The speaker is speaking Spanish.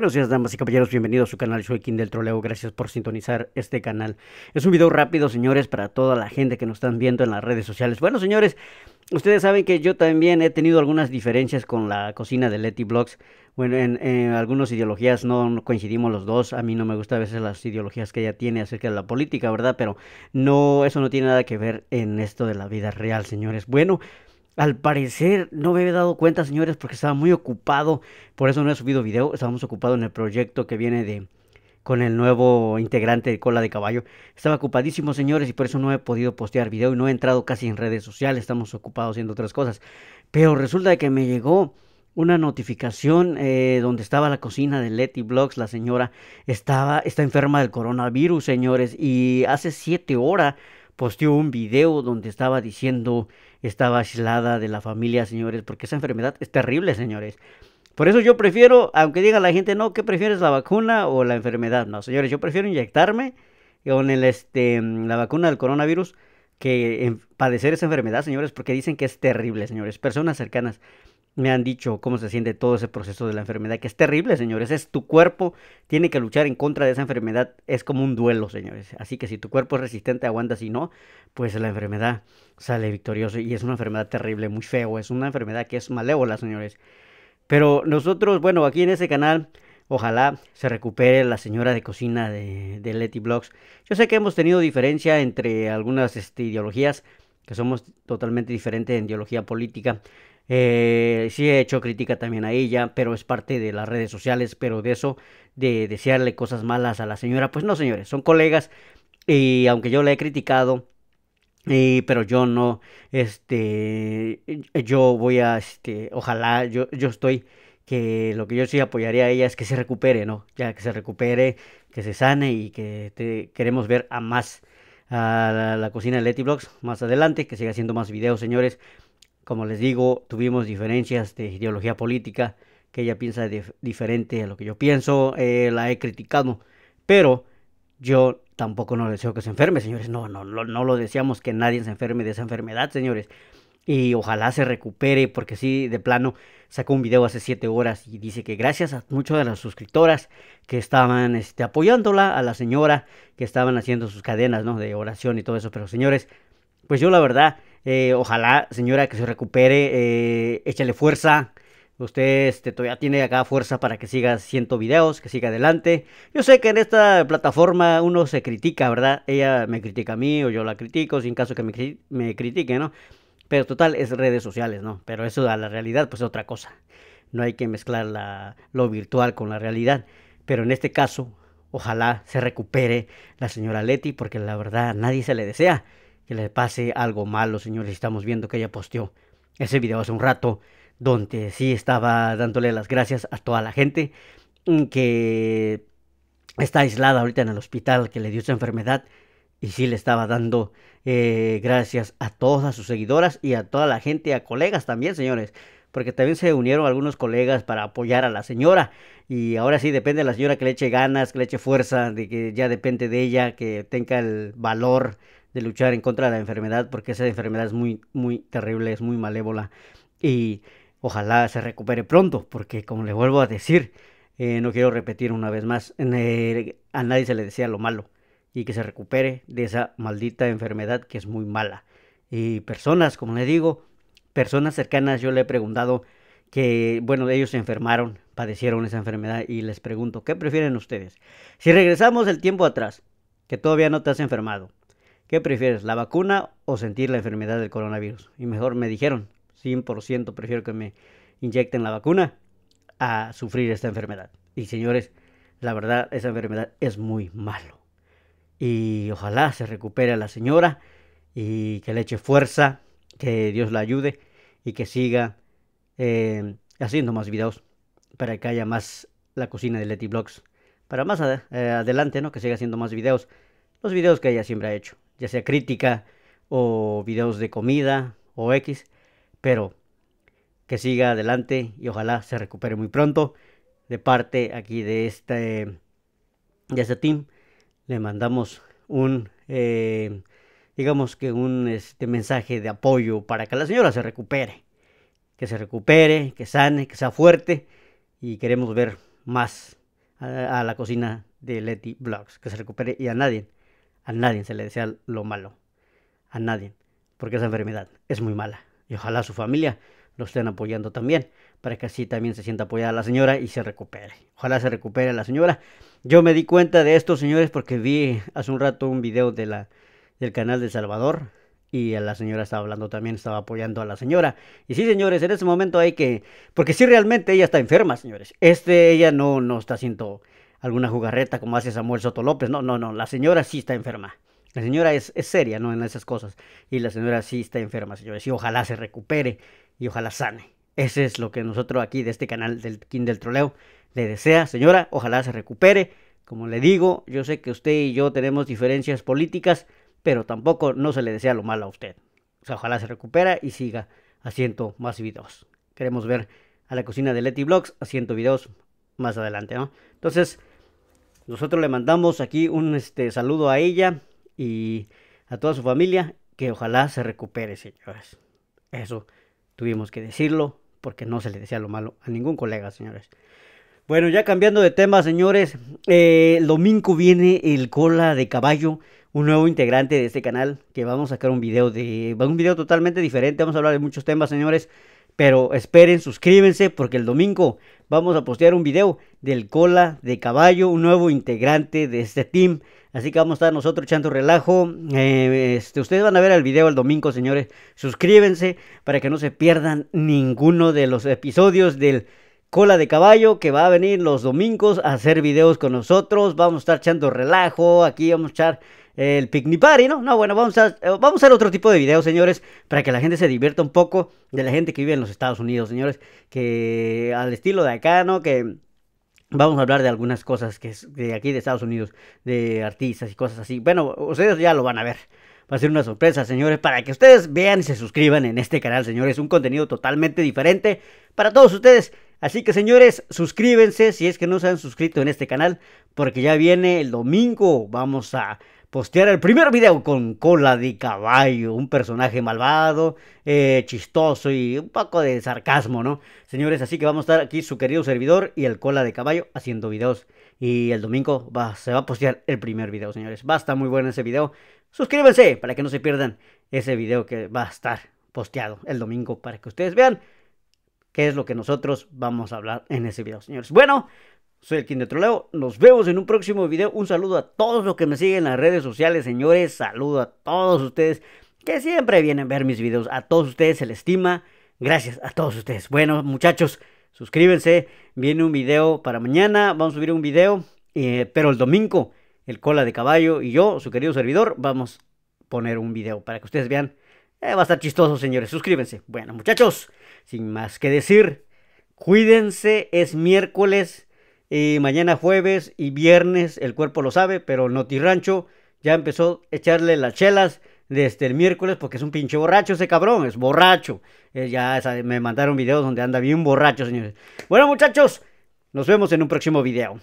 Buenos días, damas y caballeros, bienvenidos a su canal, soy King del Troleo, gracias por sintonizar este canal. Es un video rápido, señores, para toda la gente que nos están viendo en las redes sociales. Bueno, señores, ustedes saben que yo también he tenido algunas diferencias con la cocina de Letty Blogs. Bueno, en, algunas ideologías no coincidimos los dos, a mí no me gusta a veces las ideologías que ella tiene acerca de la política, ¿verdad? Pero no, eso no tiene nada que ver en esto de la vida real, señores. Bueno... Al parecer no me he dado cuenta, señores, porque estaba muy ocupado. Por eso no he subido video. Estábamos ocupados en el proyecto que viene de con el nuevo integrante de Cola de Caballo. Estaba ocupadísimo, señores, y por eso no he podido postear video y no he entrado casi en redes sociales. Estamos ocupados haciendo otras cosas. Pero resulta que me llegó una notificación eh, donde estaba la cocina de Letty Blogs. La señora estaba, está enferma del coronavirus, señores, y hace siete horas posteó un video donde estaba diciendo estaba aislada de la familia, señores, porque esa enfermedad es terrible, señores. Por eso yo prefiero, aunque diga la gente, no, ¿qué prefieres la vacuna o la enfermedad? No, señores, yo prefiero inyectarme con el, este, la vacuna del coronavirus que padecer esa enfermedad, señores, porque dicen que es terrible, señores. Personas cercanas me han dicho cómo se siente todo ese proceso de la enfermedad, que es terrible, señores. Es tu cuerpo, tiene que luchar en contra de esa enfermedad. Es como un duelo, señores. Así que si tu cuerpo es resistente, aguanta. Si no, pues la enfermedad sale victoriosa. Y es una enfermedad terrible, muy feo. Es una enfermedad que es malévola, señores. Pero nosotros, bueno, aquí en ese canal, ojalá se recupere la señora de cocina de, de Letty Blogs. Yo sé que hemos tenido diferencia entre algunas este, ideologías, que somos totalmente diferentes en ideología política. Eh, sí he hecho crítica también a ella, pero es parte de las redes sociales, pero de eso, de desearle cosas malas a la señora, pues no, señores, son colegas y aunque yo la he criticado, pero yo no, este, yo voy a, este, ojalá, yo, yo estoy, que lo que yo sí apoyaría a ella es que se recupere, ¿no? Ya que se recupere, que se sane y que queremos ver a más a la, cocina de Leti más adelante, que siga haciendo más videos, señores. Como les digo, tuvimos diferencias de ideología política, que ella piensa diferente a lo que yo pienso, eh, la he criticado, pero yo tampoco no deseo que se enferme, señores, no, no, no, lo deseamos que nadie se enferme de esa enfermedad, señores y ojalá se recupere porque sí, de plano, sacó un video hace 7 horas y dice que gracias a muchas de las suscriptoras que estaban este, apoyándola, a la señora que estaban haciendo sus cadenas ¿no? de oración y todo eso, pero señores, pues yo la verdad eh, ojalá, señora, que se recupere. Eh, échale fuerza. Usted este, todavía tiene acá fuerza para que siga haciendo videos, que siga adelante. Yo sé que en esta plataforma uno se critica, ¿verdad? Ella me critica a mí o yo la critico, sin caso que me, critique, ¿no? Pero total, es redes sociales, ¿no? Pero eso a la realidad, pues es otra cosa. No hay que mezclar lo virtual con la realidad. Pero en este caso, ojalá se recupere la señora Leti, porque la verdad nadie se le desea que le pase algo malo, señores. Estamos viendo que ella posteó ese video hace un rato donde sí estaba dándole las gracias a toda la gente mm, que está aislada ahorita en el hospital, que le dio esa enfermedad. Y sí le estaba dando eh, gracias a todas sus seguidoras y a toda la gente, a colegas también, señores. Porque también se unieron algunos colegas para apoyar a la señora. Y ahora sí depende de la señora que le eche ganas, que le eche fuerza, de que ya depende de ella, que tenga el valor de luchar en contra de la enfermedad, porque esa enfermedad es muy, muy terrible, es muy malévola. Y ojalá se recupere pronto, porque como le vuelvo a decir, eh, no quiero repetir una vez más, a nadie se le decía lo malo y que se recupere de esa maldita enfermedad que es muy mala. Y personas, como le digo, personas cercanas, yo le he preguntado que, bueno, ellos se enfermaron, padecieron esa enfermedad y les pregunto, ¿qué prefieren ustedes? Si regresamos el tiempo atrás, que todavía no te has enfermado, ¿Qué prefieres, la vacuna o sentir la enfermedad del coronavirus? Y mejor me dijeron, 100% prefiero que me inyecten la vacuna a sufrir esta enfermedad. Y señores, la verdad, esa enfermedad es muy malo. Y ojalá se recupere a la señora y que le eche fuerza, que Dios la ayude y que siga eh, haciendo más videos para que haya más la cocina de Letty Blogs. Para más eh, adelante, ¿no? Que siga haciendo más videos. Los videos que ella siempre ha hecho ya sea crítica o videos de comida o X, pero que siga adelante y ojalá se recupere muy pronto. De parte aquí de este, de este team, le mandamos un, eh, digamos que un este, mensaje de apoyo para que la señora se recupere, que se recupere, que sane, que sea fuerte y queremos ver más a, la cocina de Letty Vlogs, que se recupere y a nadie. A nadie se le desea lo malo. A nadie. Porque esa enfermedad es muy mala. Y ojalá su familia lo estén apoyando también. Para que así también se sienta apoyada la señora y se recupere. Ojalá se recupere la señora. Yo me di cuenta de esto, señores, porque vi hace un rato un video de la, del canal de Salvador y la señora estaba hablando también, estaba apoyando a la señora. Y sí, señores, en ese momento hay que, porque sí realmente ella está enferma, señores. Este, ella no, no está siendo alguna jugarreta como hace Samuel Soto López. No, no, no, la señora sí está enferma. La señora es, seria, ¿no? En esas cosas. Y la señora sí está enferma, señores. Y ojalá se recupere y ojalá sane. Ese es lo que nosotros aquí de este canal del King del Troleo le desea. Señora, ojalá se recupere. Como le digo, yo sé que usted y yo tenemos diferencias políticas, pero tampoco no se le desea lo malo a usted. O sea, ojalá se recupera y siga haciendo más videos. Queremos ver a la cocina de Letty Vlogs haciendo videos más adelante, ¿no? Entonces, nosotros le mandamos aquí un este, saludo a ella y a toda su familia, que ojalá se recupere, señores. Eso tuvimos que decirlo porque no se le decía lo malo a ningún colega, señores. Bueno, ya cambiando de tema, señores, eh, el domingo viene el cola de caballo, un nuevo integrante de este canal, que vamos a sacar un video de, un video totalmente diferente, vamos a hablar de muchos temas, señores. Pero esperen, suscríbense porque el domingo vamos a postear un video del Cola de Caballo, un nuevo integrante de este team. Así que vamos a estar nosotros echando relajo. Eh, este, ustedes van a ver el video el domingo, señores. Suscríbense para que no se pierdan ninguno de los episodios del Cola de Caballo que va a venir los domingos a hacer videos con nosotros. Vamos a estar echando relajo. Aquí vamos a echar el picnic party, ¿no? No, bueno, vamos a, eh, vamos a hacer otro tipo de videos, señores, para que la gente se divierta un poco de la gente que vive en los Estados Unidos, señores, que al estilo de acá, ¿no? Que vamos a hablar de algunas cosas que de aquí de Estados Unidos, de artistas y cosas así. Bueno, ustedes ya lo van a ver. Va a ser una sorpresa, señores, para que ustedes vean y se suscriban en este canal, señores. Un contenido totalmente diferente para todos ustedes. Así que señores, suscríbense si es que no se han suscrito en este canal, porque ya viene el domingo. Vamos a Postear el primer video con cola de caballo, un personaje malvado, eh, chistoso y un poco de sarcasmo, ¿no? Señores, así que vamos a estar aquí su querido servidor y el cola de caballo haciendo videos. Y el domingo va, se va a postear el primer video, señores. Va a estar muy bueno ese video. Suscríbanse para que no se pierdan ese video que va a estar posteado el domingo para que ustedes vean qué es lo que nosotros vamos a hablar en ese video, señores. Bueno, soy el King de Nos vemos en un próximo video. Un saludo a todos los que me siguen en las redes sociales, señores. Saludo a todos ustedes que siempre vienen a ver mis videos. A todos ustedes se les estima. Gracias a todos ustedes. Bueno, muchachos, suscríbense. Viene un video para mañana. Vamos a subir un video. Eh, pero el domingo, el cola de caballo y yo, su querido servidor, vamos a poner un video para que ustedes vean. Eh, va a estar chistoso, señores. Suscríbense. Bueno, muchachos, sin más que decir, cuídense. Es miércoles. Y mañana jueves y viernes, el cuerpo lo sabe, pero el Rancho ya empezó a echarle las chelas desde el miércoles porque es un pinche borracho ese cabrón, es borracho. Eh, ya me mandaron videos donde anda bien borracho, señores. Bueno, muchachos, nos vemos en un próximo video.